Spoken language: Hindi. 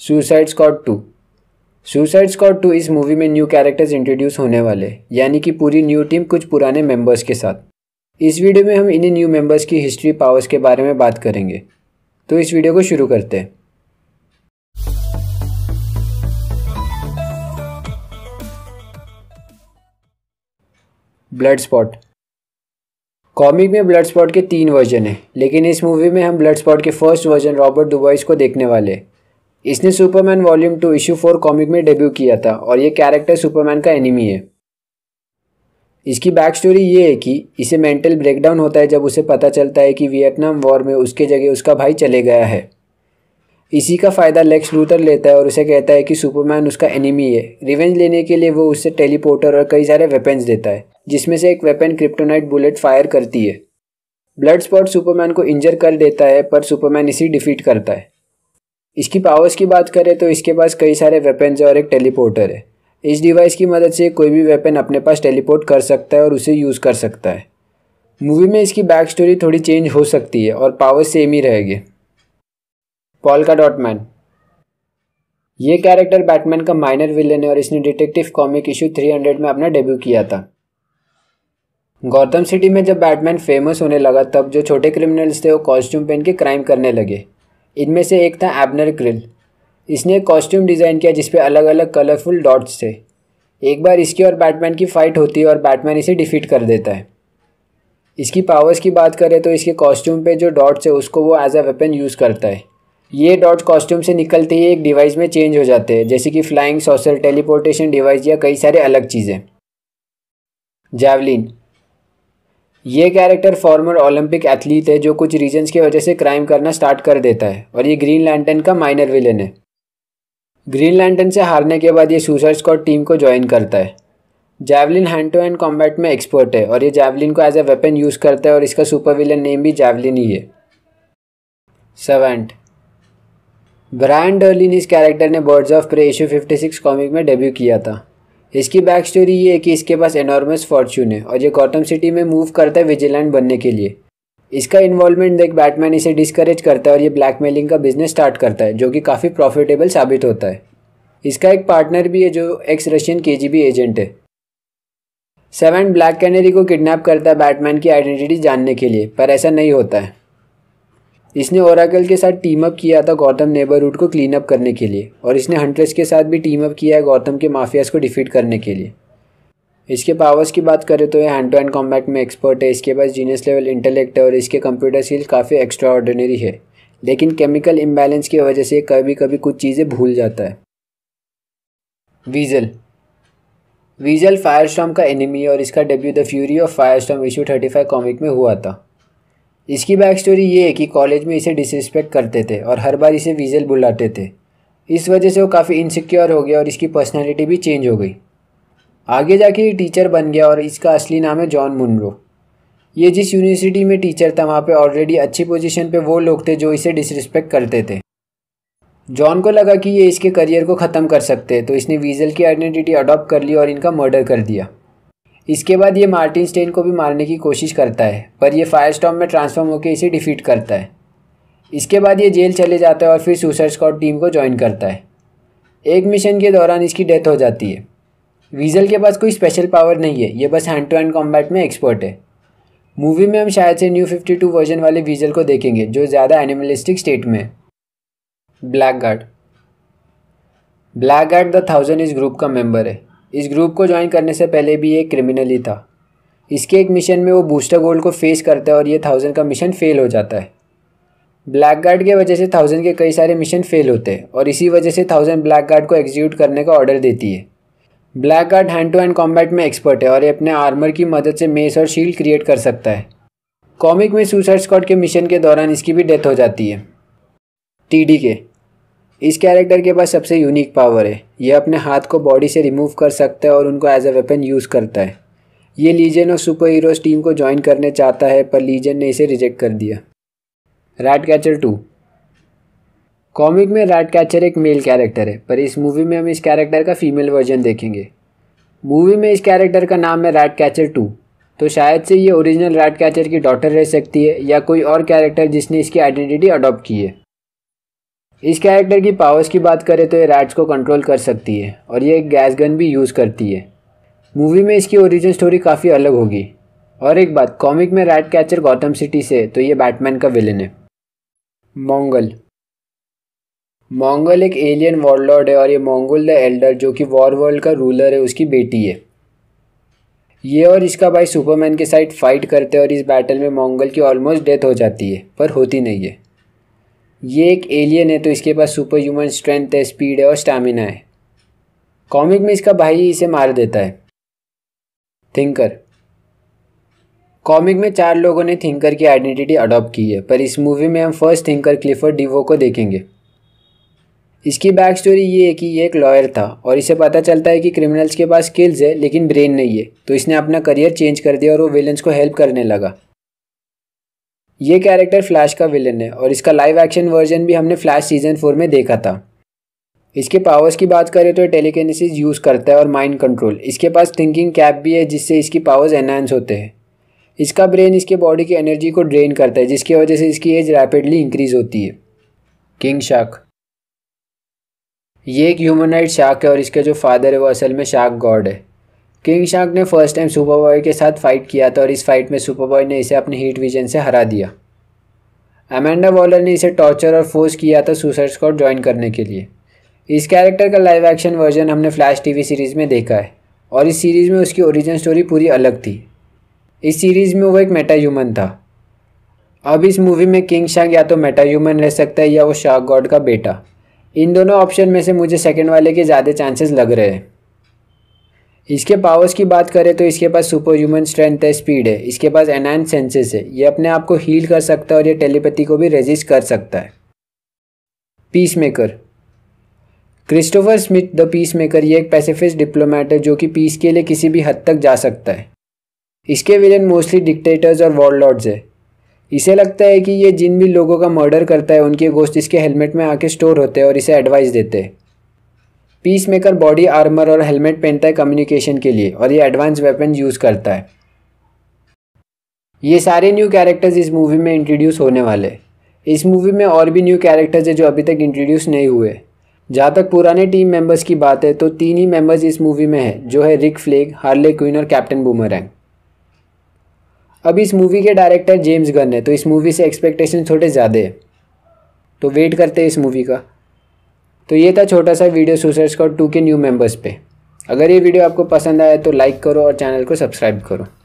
suicide Scott two Suicide Scott two इस मूवी में न्यू कैरेक्टर्स इंट्रोड्यूस होने वाले यानी कि पूरी न्यू टीम कुछ पुराने मेंबर्स के साथ इस वीडियो में हम इन्हीं न्यू मेंबर्स की हिस्ट्री पावर्स के बारे में बात करेंगे तो इस वीडियो को शुरू करते हैं ब्लड स्पॉट कॉमिक में ब्लड स्पॉट के तीन वर्जन हैं लेकिन इस मूवी में हम ब्लड स्पॉट के फर्स्ट वर्जन रॉबर्ट दुबॉइस को देखने वाले हैं इसने Superman volume two issue four comic में डेब्यू किया था और ये कैरेक्टर सुपरमैन का एनिमी है इसकी बैक स्टोरी ये है कि इसे मेंटल ब्रेकडाउन होता है जब उसे पता चलता है कि वियतनाम वॉर में उसके जगह उसका भाई चले गया है इसी का फ़ायदा लेक्स लूथर लेता है और उसे कहता है कि सुपरमैन उसका एनिमी है रिवेंज लेने के लिए वो उससे टेलीपोर्टर और कई सारे वेपन्स देता है जिसमें से एक वेपन क्रिप्टोनाइट बुलेट फायर करती है ब्लड स्पॉट सुपरमैन को इंजर कर देता है पर सुपरमैन इसी डिफीट करता है इसकी पावर्स की बात करें तो इसके पास कई सारे वेपन्स और एक टेलीपोर्टर है इस डिवाइस की मदद से कोई भी वेपन अपने पास टेलीपोर्ट कर सकता है और उसे यूज़ कर सकता है मूवी में इसकी बैक स्टोरी थोड़ी चेंज हो सकती है और पावर सेम ही रहेगी पॉल डॉट मैन ये कैरेक्टर बैटमैन का माइनर विलेन है और इसने डिटेक्टिव कॉमिक इशू 300 में अपना डेब्यू किया था गौतम सिटी में जब बैटमैन फेमस होने लगा तब जो छोटे क्रिमिनल्स थे वो कॉस्ट्यूम पहन के क्राइम करने लगे इनमें से एक था एबनर क्रिल इसने एक कॉस्ट्यूम डिज़ाइन किया जिसपे अलग अलग कलरफुल डॉट्स थे एक बार इसकी और बैटमैन की फ़ाइट होती है और बैटमैन इसे डिफ़ीट कर देता है इसकी पावर्स की बात करें तो इसके कॉस्ट्यूम पे जो डॉट्स है उसको वो एज अ वेपन यूज़ करता है ये डॉट्स कॉस्ट्यूम से निकलते ही एक डिवाइस में चेंज हो जाते हैं जैसे कि फ्लाइंग सॉसर टेलीपोर्टेशन डिवाइस या कई सारे अलग चीज़ें जैवलिन ये कैरेक्टर फॉर्मर ओलंपिक एथलीट है जो कुछ रीजंस की वजह से क्राइम करना स्टार्ट कर देता है और ये ग्रीन लैंटन का माइनर विलेन है ग्रीन लैंटन से हारने के बाद ये सुसाइड स्कॉट टीम को ज्वाइन करता है Javelin hand to hand combat में एक्सपर्ट है और ये जैवलिन को एज ए वेपन यूज़ करता है और इसका सुपर विलन नेम भी जैवलिन ही है सेवेंट ब्रायन डर्लिन इस कैरेक्टर ने Birds of Prey issue 56 comic में डेब्यू किया था इसकी बैक स्टोरी ये है कि इसके पास एनॉर्मस फॉर्चून है और ये गौतम सिटी में मूव करता है विजिलेंट बनने के लिए इसका इन्वॉल्वमेंट देख बैटमैन इसे डिस्करेज करता है और ये ब्लैकमेलिंग का बिजनेस स्टार्ट करता है जो कि काफ़ी प्रॉफिटेबल साबित होता है इसका एक पार्टनर भी है जो एक्स रशियन के एजेंट है सेवन ब्लैक कैनरी को किडनैप करता है बैटमैन की आइडेंटिटी जानने के लिए पर ऐसा नहीं होता है इसने ओराकल के साथ टीम अप किया था गौतम नेबरहुड को क्लीन अप करने के लिए और इसने हंट्रेस के साथ भी टीम अप किया है गौतम के माफियाज को डिफीट करने के लिए इसके पावर्स की बात करें तो ये हैंड टू हैंड कॉम्बैक्ट में एक्सपर्ट है इसके पास जीनियस लेवल इंटेलेक्ट है और इसके कंप्यूटर स्किल काफ़ी एक्स्ट्रा ऑर्डिनरी है लेकिन केमिकल इम्बैलेंस की वजह से कभी कभी कुछ चीज़ें भूल जाता है वीजल वीजल फायर का एनिमी और इसका debut the Fury of Firestorm issue thirty comic में हुआ था इसकी बैक स्टोरी ये है कि कॉलेज में इसे डिसरिस्पेक्ट करते थे और हर बार इसे विजल बुलाते थे इस वजह से वो काफ़ी इनसिक्योर हो गया और इसकी पर्सनैलिटी भी चेंज हो गई आगे जाके ये टीचर बन गया और इसका असली नाम है जॉन मुनरो ये जिस यूनिवर्सिटी में टीचर था वहाँ पे ऑलरेडी अच्छी पोजीशन पे वो लोग थे जो इसे डिसरिस्पेक्ट करते थे जॉन को लगा कि ये इसके करियर को ख़त्म कर सकते तो इसने वीजल की आइडेंटिटी अडॉप्ट कर ली और इनका मर्डर कर दिया इसके बाद ये मार्टिन स्टेन को भी मारने की कोशिश करता है पर यह स्टॉम में ट्रांसफॉर्म होकर इसे डिफीट करता है इसके बाद ये जेल चले जाता है और फिर सुसाइड स्कॉट टीम को ज्वाइन करता है एक मिशन के दौरान इसकी डेथ हो जाती है वीजल के पास कोई स्पेशल पावर नहीं है ये बस हैंड टू हैंड कॉम्बैट में एक्सपर्ट है मूवी में हम शायद से न्यू 52 वर्जन वाले वीजल को देखेंगे जो ज़्यादा एनिमलिस्टिक स्टेट में है Blackguard Blackguard the Thousand इस ग्रुप का मेंबर है इस ग्रुप को ज्वाइन करने से पहले भी ये क्रिमिनल ही था इसके एक मिशन में वो बूस्टर गोल्ड को फेस करता है और ये थाउजेंड का मिशन फेल हो जाता है ब्लैक गार्ड की वजह से थाउजेंड के कई सारे मिशन फेल होते हैं और इसी वजह से थाउजेंड ब्लैक गार्ड को एग्जीक्यूट करने का ऑर्डर देती है Blackguard hand to hand combat में एक्सपर्ट है और ये अपने आर्मर की मदद से मेस और शील्ड क्रिएट कर सकता है कॉमिक में सुसाइड स्कॉट के मिशन के दौरान इसकी भी डेथ हो जाती है डी के इस कैरेक्टर के पास सबसे यूनिक पावर है यह अपने हाथ को बॉडी से रिमूव कर सकता है और उनको एज अ वेपन यूज़ करता है ये लीजन और सुपर हीरोज टीम को ज्वाइन करने चाहता है पर लीजन ने इसे रिजेक्ट कर दिया रैट कैचर टू कॉमिक में रैट कैचर एक मेल कैरेक्टर है पर इस मूवी में हम इस कैरेक्टर का फीमेल वर्जन देखेंगे मूवी में इस कैरेक्टर का नाम है रैट कैचर टू तो शायद से ये ओरिजिनल रैट कैचर की डॉटर रह सकती है या कोई और कैरेक्टर जिसने इसकी आइडेंटिटी अडॉप्ट की है इस कैरेक्टर की पावर्स की बात करें तो ये रैट्स को कंट्रोल कर सकती है और ये एक गैस गन भी यूज़ करती है मूवी में इसकी ओरिजिन स्टोरी काफ़ी अलग होगी और एक बात कॉमिक में रैट कैचर गौतम सिटी से तो ये बैटमैन का विलेन है मोंगल मोंगल एक एलियन वॉरलॉर्ड है और ये मोंगल द एल्डर जो कि वॉर वर्ल्ड का रूलर है उसकी बेटी है ये और इसका भाई सुपरमैन के साइड फाइट करते हैं और इस बैटल में मोंगल की ऑलमोस्ट डेथ हो जाती है पर होती नहीं है ये एक एलियन है तो इसके पास सुपर ह्यूमन स्ट्रेंथ है स्पीड है और स्टैमिना है कॉमिक में इसका भाई इसे मार देता है थिंकर कॉमिक में चार लोगों ने थिंकर की आइडेंटिटी अडॉप्ट की है पर इस मूवी में हम फर्स्ट थिंकर क्लिफर्ड डिवो को देखेंगे इसकी बैक स्टोरी ये है कि ये एक लॉयर था और इसे पता चलता है कि क्रिमिनल्स के पास स्किल्स है लेकिन ब्रेन नहीं है तो इसने अपना करियर चेंज कर दिया और वो विलन्स को हेल्प करने लगा ये कैरेक्टर फ्लैश का विलन है और इसका लाइव एक्शन वर्जन भी हमने फ्लैश सीजन फोर में देखा था इसके पावर्स की बात करें तो टेलीकेनेसिस यूज़ करता है और माइंड कंट्रोल इसके पास थिंकिंग कैप भी है जिससे इसकी पावर्स एनहांस होते हैं इसका ब्रेन इसके बॉडी की एनर्जी को ड्रेन करता है जिसकी वजह से इसकी एज रैपिडली इंक्रीज होती है किंग शार्क ये एक राइट शार्क है और इसका जो फादर है वो असल में शार्क गॉड है किंग शार्क ने फर्स्ट टाइम सुपर बॉय के साथ फाइट किया था और इस फाइट में सुपर बॉय ने इसे अपने हीट विजन से हरा दिया अमेंडा वॉलर ने इसे टॉर्चर और फोर्स किया था सुसाइड स्कॉट ज्वाइन करने के लिए इस कैरेक्टर का लाइव एक्शन वर्जन हमने फ्लैश टीवी सीरीज़ में देखा है और इस सीरीज़ में उसकी ओरिजिन स्टोरी पूरी अलग थी इस सीरीज़ में वो एक मेटा ह्यूमन था अब इस मूवी में किंग शार्क या तो मेटा ह्यूमन रह सकता है या वो शार्क गॉड का बेटा इन दोनों ऑप्शन में से मुझे सेकंड वाले के ज़्यादा चांसेस लग रहे हैं इसके पावर्स की बात करें तो इसके पास सुपर ह्यूमन स्ट्रेंथ है स्पीड है इसके पास एनाइन सेंसेस है ये अपने आप को हील कर सकता है और ये टेलीपैथी को भी रेजिस्ट कर सकता है peace maker Christopher Smith the peace maker ये एक पैसिफिस्ट डिप्लोमेट है जो कि पीस के लिए किसी भी हद तक जा सकता है इसके विलन मोस्टली डिक्टेटर्स और वॉरलॉर्ड्स है इसे लगता है कि ये जिन भी लोगों का मर्डर करता है उनके गोश्त इसके हेलमेट में आके स्टोर होते हैं और इसे एडवाइस देते हैं पीस मेकर बॉडी आर्मर और हेलमेट पहनता है कम्युनिकेशन के लिए और ये एडवांस वेपन यूज़ करता है ये सारे न्यू कैरेक्टर्स इस मूवी में इंट्रोड्यूस होने वाले इस मूवी में और भी न्यू कैरेक्टर्स है जो अभी तक इंट्रोड्यूस नहीं हुए जहाँ तक पुराने टीम मेंबर्स की बात है तो तीन ही मेंबर्स इस मूवी में हैं जो है रिक फ्लेग हार्ले क्वीन और कैप्टन बूमरैंग अब इस मूवी के डायरेक्टर जेम्स गन है तो इस मूवी से एक्सपेक्टेशन थोड़े ज़्यादा है तो वेट करते हैं इस मूवी का तो ये था छोटा सा वीडियो सुसाइड स्कॉट टू के न्यू मेंबर्स पे अगर ये वीडियो आपको पसंद आया तो लाइक करो और चैनल को सब्सक्राइब करो